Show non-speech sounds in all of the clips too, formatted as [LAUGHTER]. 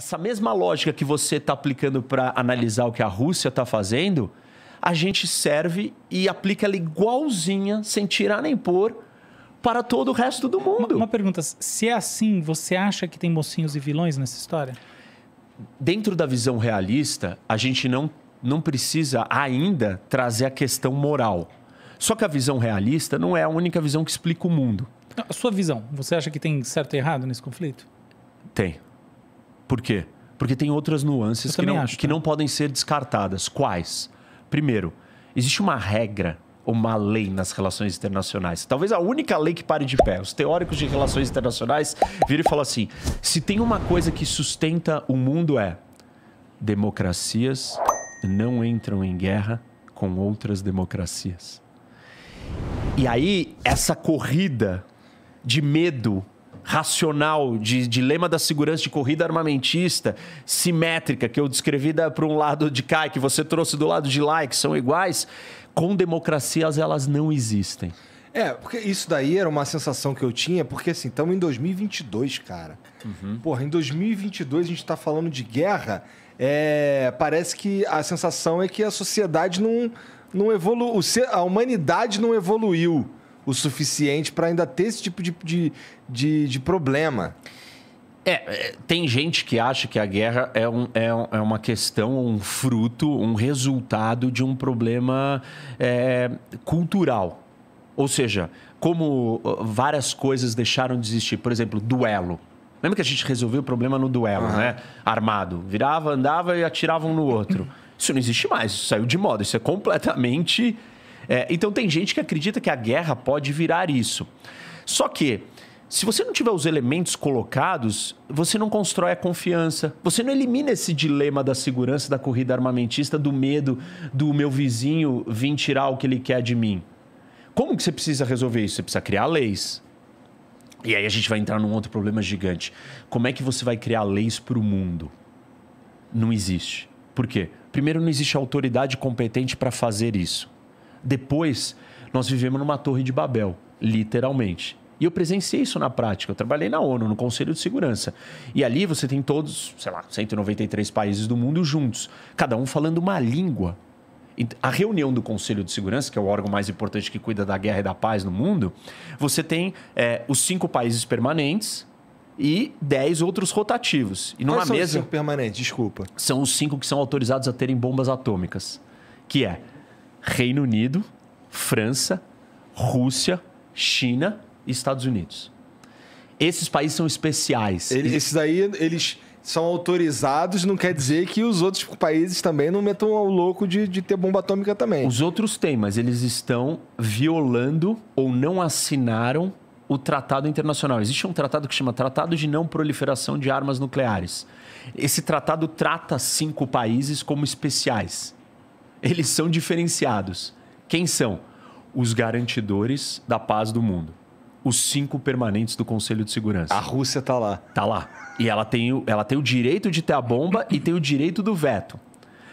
essa mesma lógica que você está aplicando para analisar o que a Rússia está fazendo, a gente serve e aplica ela igualzinha, sem tirar nem pôr, para todo o resto do mundo. Uma, uma pergunta: se é assim, você acha que tem mocinhos e vilões nessa história? Dentro da visão realista, a gente não, não precisa ainda trazer a questão moral. Só que a visão realista não é a única visão que explica o mundo. A sua visão, você acha que tem certo e errado nesse conflito? Tem. Por quê? Porque tem outras nuances que, não, acho, que né? não podem ser descartadas. Quais? Primeiro, existe uma regra ou uma lei nas relações internacionais. Talvez a única lei que pare de pé. Os teóricos de relações internacionais viram e falam assim: se tem uma coisa que sustenta o mundo é democracias não entram em guerra com outras democracias. E aí, essa corrida de medo racional, de dilema da segurança de corrida armamentista, simétrica, que eu descrevi para um lado de cá e que você trouxe do lado de lá, que são iguais, com democracias elas não existem. É, porque isso daí era uma sensação que eu tinha, porque assim, estamos em 2022, cara. Uhum. Porra, em 2022 a gente está falando de guerra, é... parece que a sensação é que a sociedade não, não evoluiu, a humanidade não evoluiu o suficiente para ainda ter esse tipo de, de, de, de problema. É, é, tem gente que acha que a guerra é, um, é, é, uma questão, um fruto, um resultado de um problema é, cultural. Ou seja, como várias coisas deixaram de existir, por exemplo, duelo. Lembra que a gente resolveu o problema no duelo, uhum. né? Armado. Virava, andava e atirava um no outro. [CLEARS THROAT] Isso não existe mais, isso saiu de moda, isso é completamente é, então tem gente que acredita que a guerra pode virar isso. Só que se você não tiver os elementos colocados, você não constrói a confiança. Você não elimina esse dilema da segurança da corrida armamentista, do medo do meu vizinho vir tirar o que ele quer de mim. Como que você precisa resolver isso? Você precisa criar leis. E aí a gente vai entrar num outro problema gigante. Como é que você vai criar leis para o mundo? Não existe. Por quê? Primeiro, não existe autoridade competente para fazer isso. Depois, nós vivemos numa torre de Babel, literalmente. E eu presenciei isso na prática. Eu trabalhei na ONU, no Conselho de Segurança. E ali você tem todos, sei lá, 193 países do mundo juntos, cada um falando uma língua. A reunião do Conselho de Segurança, que é o órgão mais importante que cuida da guerra e da paz no mundo, você tem é, os cinco países permanentes, e dez outros rotativos. E numa Quais são mesa. Os cinco permanentes, desculpa. São os cinco que são autorizados a terem bombas atômicas. Que é Reino Unido, França, Rússia, China e Estados Unidos. Esses países são especiais. Eles, esses daí, eles são autorizados, não quer dizer que os outros países também não metam ao louco de, de ter bomba atômica também. Os outros têm, mas eles estão violando ou não assinaram o tratado internacional. Existe um tratado que chama Tratado de Não Proliferação de Armas Nucleares. Esse tratado trata cinco países como especiais eles são diferenciados. Quem são? Os garantidores da paz do mundo. Os cinco permanentes do Conselho de Segurança. A Rússia tá lá. Tá lá. E ela tem, o, ela tem o direito de ter a bomba e tem o direito do veto.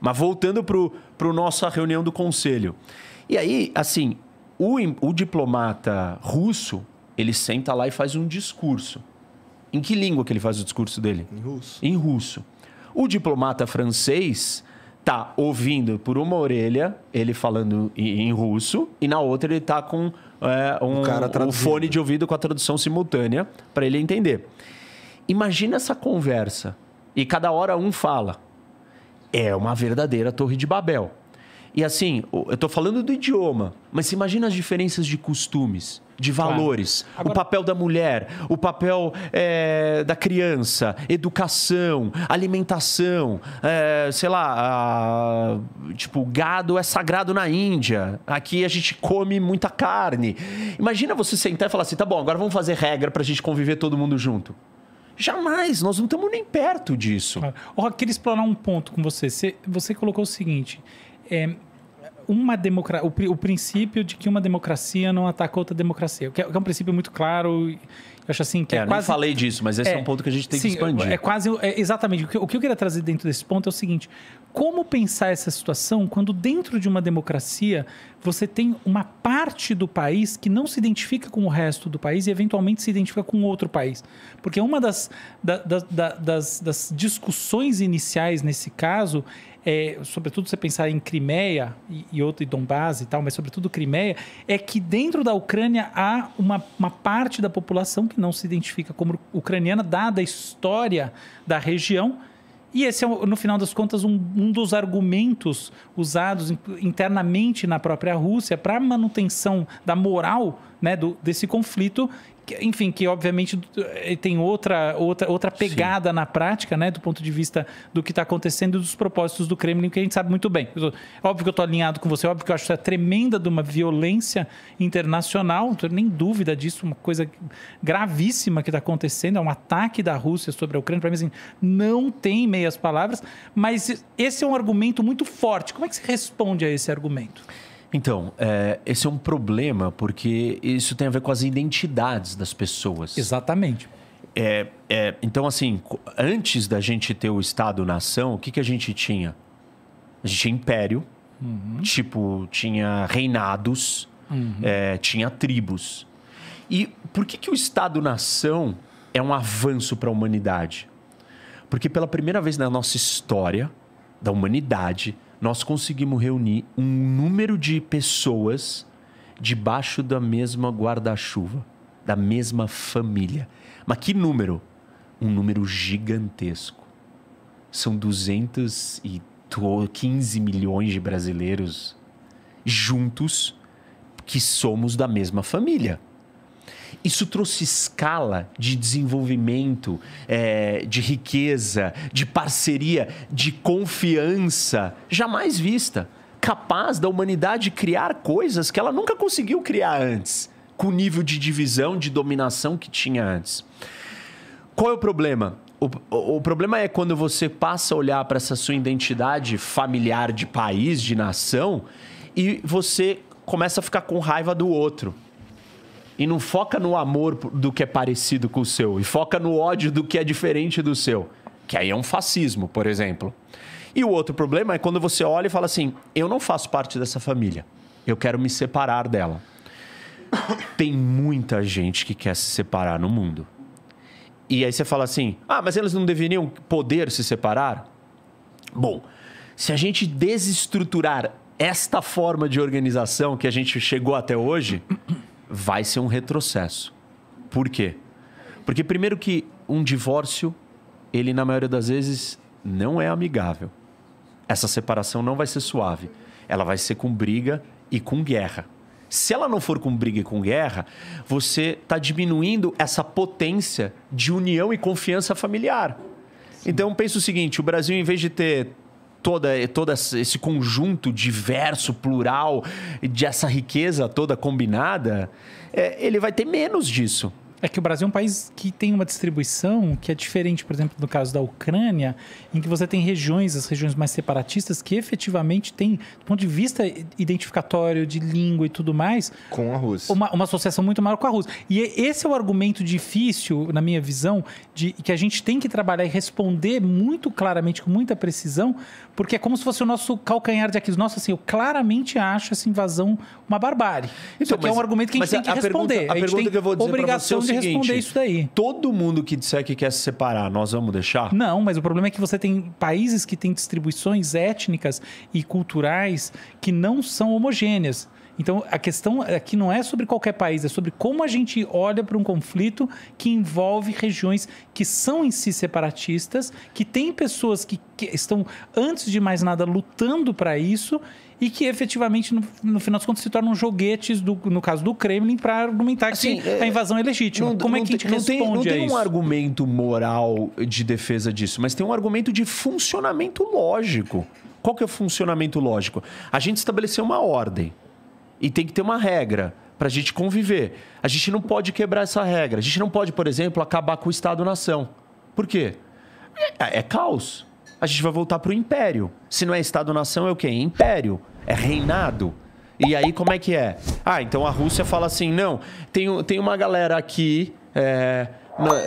Mas voltando para a nossa reunião do Conselho. E aí, assim, o, o diplomata russo, ele senta lá e faz um discurso. Em que língua que ele faz o discurso dele? Em russo. Em russo. O diplomata francês, tá ouvindo por uma orelha ele falando em, russo e na outra ele tá com é, um, um fone de ouvido com a tradução simultânea para ele entender. Imagina essa conversa e cada hora um fala. É uma verdadeira torre de Babel. E assim, eu estou falando do idioma, mas imagina as diferenças de costumes, de valores, claro. Agora... o papel da mulher, o papel é, da criança, educação, alimentação, é, sei lá, a, tipo, gado é sagrado na Índia. Aqui a gente come muita carne. Imagina você sentar e falar assim, tá bom, agora vamos fazer regra para a gente conviver todo mundo junto. Jamais, nós não estamos nem perto disso. Claro. queria explorar um ponto com você. Você, você colocou o seguinte: é, uma democra o, o, princípio de que uma democracia não ataca outra democracia, que é, que é um princípio muito claro. Eu acho assim que é, é quase... falei disso, mas esse é, é, um ponto que a gente tem sim, que expandir. É quase é, exatamente o que, o que eu queria trazer dentro desse ponto é o seguinte: como pensar essa situação quando, dentro de uma democracia, você tem uma parte do país que não se identifica com o resto do país e, eventualmente, se identifica com outro país? Porque uma das, da, da, das, das discussões iniciais nesse caso é, sobretudo você pensar em Crimeia e, e outro e Donbass e tal, mas sobretudo Crimeia, é que dentro da Ucrânia há uma, uma parte da população que não se identifica como ucraniana, dada a história da região, e esse é, no final das contas, um, um dos argumentos usados internamente na própria Rússia para a manutenção da moral né, do, desse conflito enfim, que obviamente eh, tem outra, outra, outra pegada Sim. na prática, né, do ponto de vista do que está acontecendo e dos propósitos do Kremlin, que a gente sabe muito bem. Tô, óbvio que eu estou alinhado com você, óbvio que eu acho que é tremenda de uma violência internacional, não tenho nem dúvida disso, uma coisa gravíssima que está acontecendo, é um ataque da Rússia sobre a Ucrânia. Para mim, assim, não tem meias palavras, mas esse é um argumento muito forte. Como é que se responde a esse argumento? Então, é, esse é um problema porque isso tem a ver com as identidades das pessoas. Exatamente. É, é, então, assim, antes da gente ter o Estado-nação, o que, que a gente tinha? A gente tinha império, uhum. tipo, tinha reinados, uhum. É, tinha tribos. E por que, que o Estado-nação é um avanço para a humanidade? Porque pela primeira vez na nossa história da humanidade, nós conseguimos reunir um número de pessoas debaixo da mesma guarda-chuva, da mesma família. Mas que número? Um número gigantesco. São 215 milhões de brasileiros juntos que somos da mesma família. Isso trouxe escala de desenvolvimento, é, de riqueza, de parceria, de confiança jamais vista, capaz da humanidade criar coisas que ela nunca conseguiu criar antes, com o nível de divisão, de dominação que tinha antes. Qual é o problema? O, o, o, problema é quando você passa a olhar para essa sua identidade familiar de país, de nação, e você começa a ficar com raiva do outro e não foca no amor do que é parecido com o seu, e foca no ódio do que é diferente do seu, que aí é um fascismo, por exemplo. E o outro problema é quando você olha e fala assim: eu não faço parte dessa família, eu quero me separar dela. Tem muita gente que quer se separar no mundo. E aí você fala assim: ah, mas eles não deveriam poder se separar? Bom, se a gente desestruturar esta forma de organização que a gente chegou até hoje, vai ser um retrocesso. Por quê? Porque primeiro que um divórcio, ele na maioria das vezes não é amigável. Essa separação não vai ser suave. Ela vai ser com briga e com guerra. Se ela não for com briga e com guerra, você está diminuindo essa potência de união e confiança familiar. Sim. Então, pensa o seguinte: o Brasil, em vez de ter toda, todo esse conjunto diverso, plural, de essa riqueza toda combinada, é, ele vai ter menos disso. É que o Brasil é um país que tem uma distribuição que é diferente, por exemplo, do caso da Ucrânia, em que você tem regiões, as regiões mais separatistas, que efetivamente tem, do ponto de vista identificatório, de língua e tudo mais. Com a Rússia. Uma, uma associação muito maior com a Rússia. E é, esse é o argumento difícil, na minha visão, de que a gente tem que trabalhar e responder muito claramente, com muita precisão, porque é como se fosse o nosso calcanhar de Aquiles. Nossa, assim, eu claramente acho essa invasão uma barbárie. Então, Isso é um argumento que a gente tem que a responder. Pergunta, a, a pergunta que eu vou dizer obrigação você é de é seguinte, responder isso daí. Todo mundo que disser que quer se separar, nós vamos deixar? Não, mas o problema é que você tem países que têm distribuições étnicas e culturais que não são homogêneas. Então, a questão aqui não é sobre qualquer país, é sobre como a gente olha para um conflito que envolve regiões que são em si separatistas, que tem pessoas que, que estão, antes de mais nada, lutando para isso e que efetivamente, no, no, final das contas, se tornam joguetes, do, no caso do Kremlin, para argumentar assim, que é, a invasão é legítima. Não, Como é não é que a gente não responde tem, Não tem um argumento moral de defesa disso, mas tem um argumento de funcionamento lógico. Qual que é o funcionamento lógico? A gente estabeleceu uma ordem. E tem que ter uma regra para a gente conviver. A gente não pode quebrar essa regra. A gente não pode, por exemplo, acabar com o Estado-nação. Por quê? É, é, caos. A gente vai voltar para o império. Se não é Estado-nação, é o quê? É império. É reinado. E aí, como é que é? Ah, então a Rússia fala assim: não, tem, tem uma galera aqui. É, na,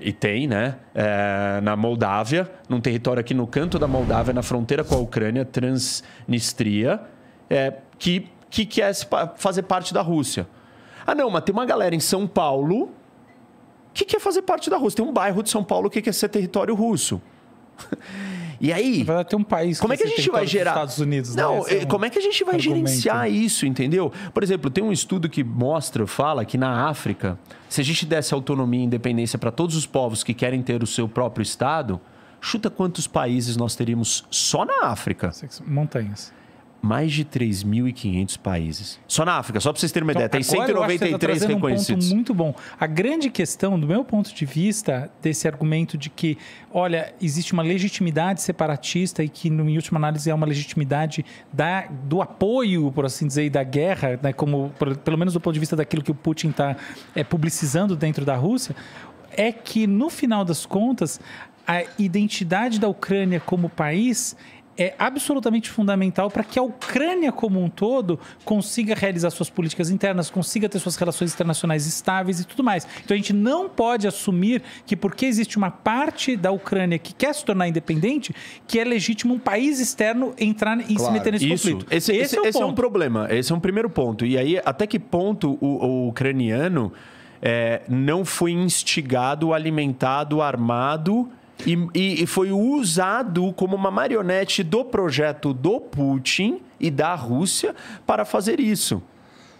e tem, né? É, na Moldávia, num território aqui no canto da Moldávia, na fronteira com a Ucrânia, Transnistria, é, que que quer fazer parte da Rússia. Ah, não, mas tem uma galera em São Paulo que quer fazer parte da Rússia. Tem um bairro de São Paulo que quer ser território russo. [LAUGHS] E aí, vai ter um país. Como é que a gente vai gerar? Estados Unidos, né? não, né? é um como é que a gente vai argumento. gerenciar isso, entendeu? Por exemplo, tem um estudo que mostra, fala que na África, se a gente desse autonomia e independência para todos os povos que querem ter o seu próprio estado, chuta quantos países nós teríamos só na África? Montanhas mais de 3.500 países. Só na África, só para vocês terem uma então, ideia, tem 193 eu tá reconhecidos. Um muito bom. A grande questão, do meu ponto de vista, desse argumento de que, olha, existe uma legitimidade separatista e que, em última análise, é uma legitimidade da, do apoio, por assim dizer, e da guerra, né, como, pelo menos do ponto de vista daquilo que o Putin está é, publicizando dentro da Rússia, é que, no final das contas, a identidade da Ucrânia como país é absolutamente fundamental para que a Ucrânia como um todo consiga realizar suas políticas internas, consiga ter suas relações internacionais estáveis e tudo mais. Então a gente não pode assumir que porque existe uma parte da Ucrânia que quer se tornar independente, que é legítimo um país externo entrar e claro, se meter nesse isso. conflito. Esse, esse, é esse, é, um esse é, um problema, esse é um primeiro ponto. E aí, até que ponto o, o ucraniano é, não foi instigado, alimentado, armado e, e, foi usado como uma marionete do projeto do Putin e da Rússia para fazer isso.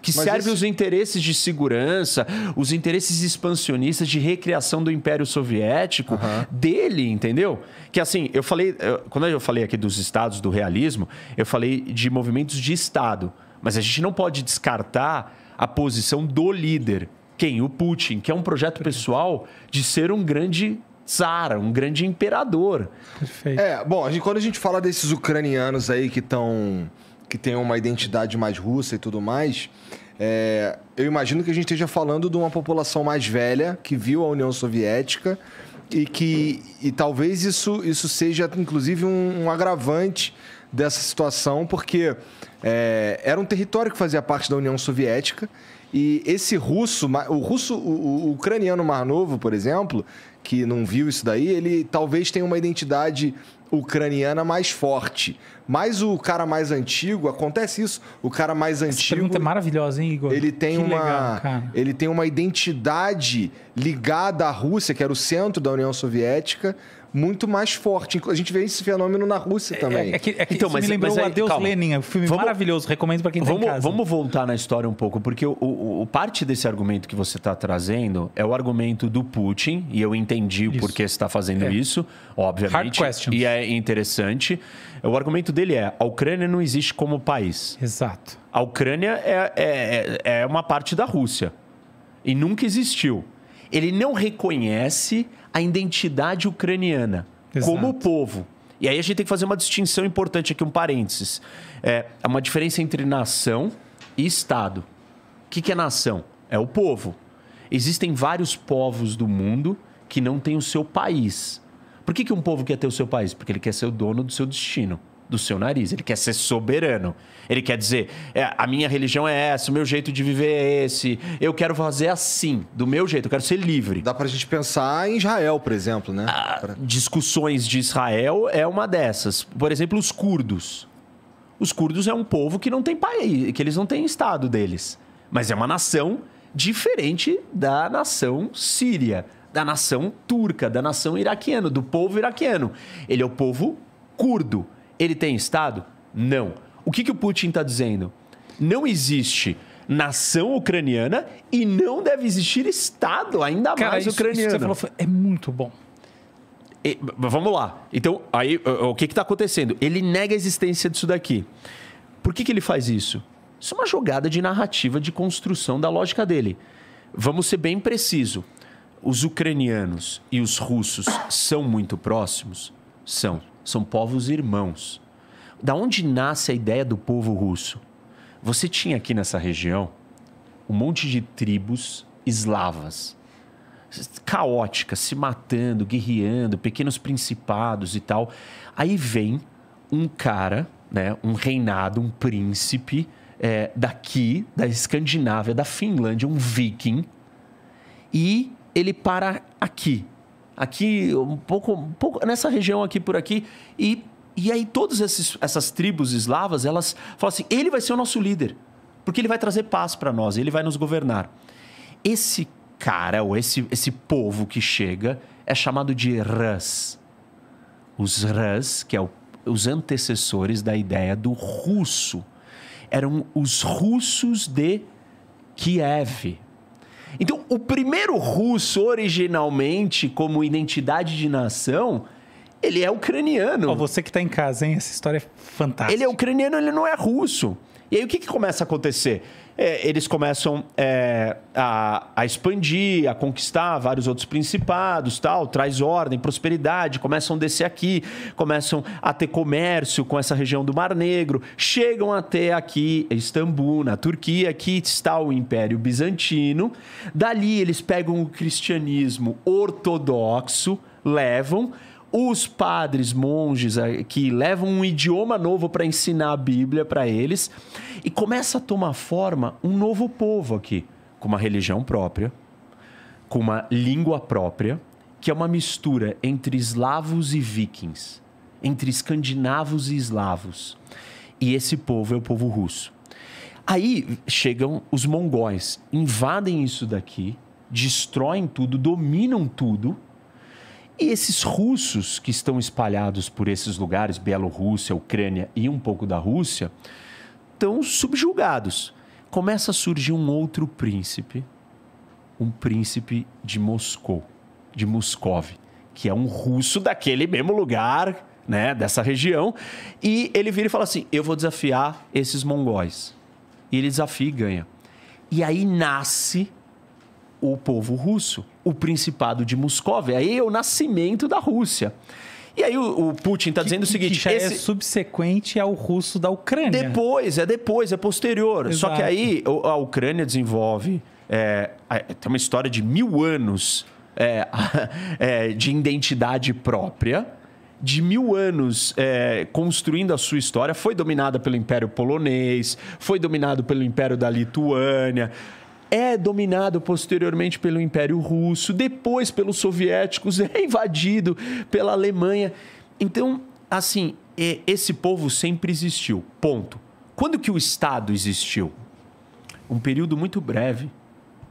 Que Mas serve os interesses de segurança, os interesses expansionistas de recriação do Império Soviético uhum. dele, entendeu? Que assim, eu falei, eu, quando eu falei aqui dos estados do realismo, eu falei de movimentos de Estado. Mas a gente não pode descartar a posição do líder. Quem? O Putin, que é um projeto pessoal de ser um grande Tsar, um grande imperador. Perfeito. É, bom, a gente, quando a gente fala desses ucranianos aí que estão. que têm uma identidade mais russa e tudo mais. É, eu imagino que a gente esteja falando de uma população mais velha que viu a União Soviética e que e talvez isso, isso seja inclusive um, um agravante dessa situação, porque é, era um território que fazia parte da União Soviética e esse russo, o russo, o, o, o ucraniano Mar Novo, por exemplo, que não viu isso daí, ele talvez tenha uma identidade ucraniana mais forte. Mas o cara mais antigo, acontece isso, o cara mais Essa antigo. Pergunta é maravilhosa, hein, Igor? Ele tem, que uma, legal, ele tem uma identidade ligada à Rússia, que era o centro da União Soviética, muito mais forte. A gente vê esse fenômeno na Rússia é, também. É, é que, é que então, mas, me lembrou mas aí, Adeus calma. Lenin, um filme vamos, maravilhoso, recomendo para quem tá vamos, tá Vamos voltar na história um pouco, porque o, o, o parte desse argumento que você está trazendo é o argumento do Putin, e eu entendi o porquê você está fazendo é. isso, obviamente. E é interessante. O argumento dele é, a Ucrânia não existe como país. Exato. A Ucrânia é, é, é, é uma parte da Rússia. E nunca existiu ele não reconhece a identidade ucraniana Exato. como povo. E aí a gente tem que fazer uma distinção importante aqui, um parênteses. É uma diferença entre nação e Estado. O que, é nação? É o povo. Existem vários povos do mundo que não têm o seu país. Por que, que um povo quer ter o seu país? Porque ele quer ser o dono do seu destino do seu nariz. Ele quer ser soberano. Ele quer dizer: é, a minha religião é essa, o meu jeito de viver é esse. Eu quero fazer assim, do meu jeito, eu quero ser livre. Dá pra gente pensar em Israel, por exemplo, né? Ah, discussões de Israel é uma dessas. Por exemplo, os curdos. Os curdos é um povo que não tem país, que eles não têm estado deles. Mas é uma nação diferente da nação síria, da nação turca, da nação iraquiana, do povo iraquiano. Ele é o povo curdo ele tem Estado? Não. O que, que o Putin está dizendo? Não existe nação ucraniana e não deve existir Estado, ainda Cara, mais isso, ucraniano. Isso que você falou foi, é muito bom. E, vamos lá. Então, aí, o que está acontecendo? Ele nega a existência disso daqui. Por que, que ele faz isso? Isso é uma jogada de narrativa de construção da lógica dele. Vamos ser bem preciso. Os ucranianos e os russos são muito próximos? São. São povos irmãos. Da onde nasce a ideia do povo russo? Você tinha aqui nessa região um monte de tribos eslavas, caóticas, se matando, guerreando, pequenos principados e tal. Aí vem um cara, né, um reinado, um príncipe é, daqui, da Escandinávia, da Finlândia, um viking, e ele para aqui, aqui, um pouco, um pouco nessa região aqui por aqui. E, e aí todas esses, essas tribos eslavas, elas falam assim, ele vai ser o nosso líder, porque ele vai trazer paz para nós, ele vai nos governar. Esse cara, ou esse, esse povo que chega, é chamado de Rus. Os Rus, que é o, os antecessores da ideia do russo, eram os russos de Kiev, então, o primeiro russo, originalmente, como identidade de nação, ele é ucraniano. Oh, você que está em casa, hein? Essa história é fantástica. Ele é ucraniano, ele não é russo. E aí o que, que começa a acontecer? É, eles começam é, a, a, expandir, a conquistar vários outros principados, tal, traz ordem, prosperidade, começam a descer aqui, começam a ter comércio com essa região do Mar Negro, chegam até aqui, Istambul, na Turquia, aqui está o Império Bizantino. Dali eles pegam o cristianismo ortodoxo, levam os padres, monges eh, que levam um idioma novo para ensinar a Bíblia para eles e começa a tomar forma um novo povo aqui, com uma religião própria, com uma língua própria, que é uma mistura entre eslavos e vikings, entre escandinavos e eslavos. E esse povo é o povo russo. Aí chegam os mongóis, invadem isso daqui, destroem tudo, dominam tudo e esses russos que estão espalhados por esses lugares, Bielorrússia, Ucrânia e um pouco da Rússia, estão subjugados. Começa a surgir um outro príncipe, um príncipe de Moscou, de Moscov, que é um russo daquele mesmo lugar, né, dessa região, e ele vira e fala assim: "Eu vou desafiar esses mongóis". E ele desafia e ganha. E aí nasce o povo russo, o Principado de Moscóvia. Aí é o nascimento da Rússia. E aí o, o Putin está dizendo o seguinte: que é esse... é subsequente ao russo da Ucrânia. Depois, é depois, é posterior. Exato. Só que aí a Ucrânia desenvolve. É, tem uma história de mil anos é, [LAUGHS] é, de identidade própria, de mil anos é, construindo a sua história. Foi dominada pelo Império Polonês, foi dominado pelo Império da Lituânia é dominado posteriormente pelo Império Russo, depois pelos soviéticos, [LAUGHS] é invadido pela Alemanha. Então, assim, é, esse povo sempre existiu. Ponto. Quando que o Estado existiu? Um período muito breve.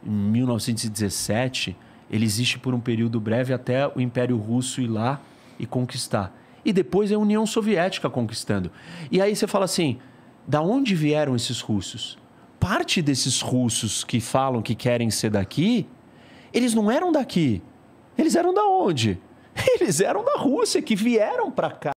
Em 1917, ele existe por um período breve até o Império Russo ir lá e conquistar. E depois é a União Soviética conquistando. E aí você fala assim: da onde vieram esses russos? parte desses russos que falam que querem ser daqui, eles não eram daqui. Eles eram da onde? [LAUGHS] Eles eram da Rússia, que vieram para cá.